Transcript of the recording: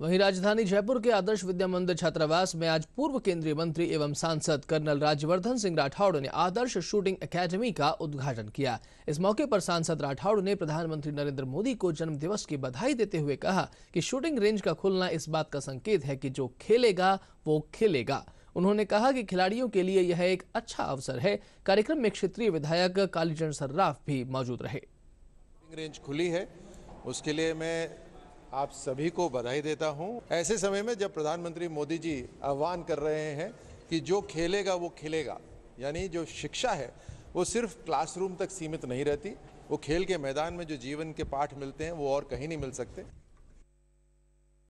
वहीं राजधानी जयपुर के आदर्श विद्या मंदिर छात्रावास में आज पूर्व केंद्रीय मंत्री एवं सांसद कर्नल राज्यवर्धन सिंह राठौड़ ने आदर्श शूटिंग एकेडमी का उद्घाटन किया इस मौके पर सांसद राठौड़ ने प्रधानमंत्री नरेंद्र मोदी को जन्म दिवस की बधाई देते हुए कहा कि शूटिंग रेंज का खुलना इस बात का संकेत है कि जो खेलेगा वो खेलेगा उन्होंने कहा कि खिलाड़ियों के लिए यह एक अच्छा अवसर है कार्यक्रम में क्षेत्रीय विधायक कालीचरण सर्राफ भी मौजूद रहे रेंज खुली है उसके लिए मैं आप सभी को बधाई देता हूं ऐसे समय में जब प्रधानमंत्री मोदी जी आह्वान कर रहे हैं कि जो खेलेगा वो खिलेगा यानी जो शिक्षा है वो सिर्फ क्लासरूम तक सीमित नहीं रहती वो खेल के मैदान में जो जीवन के पाठ मिलते हैं वो और कहीं नहीं मिल सकते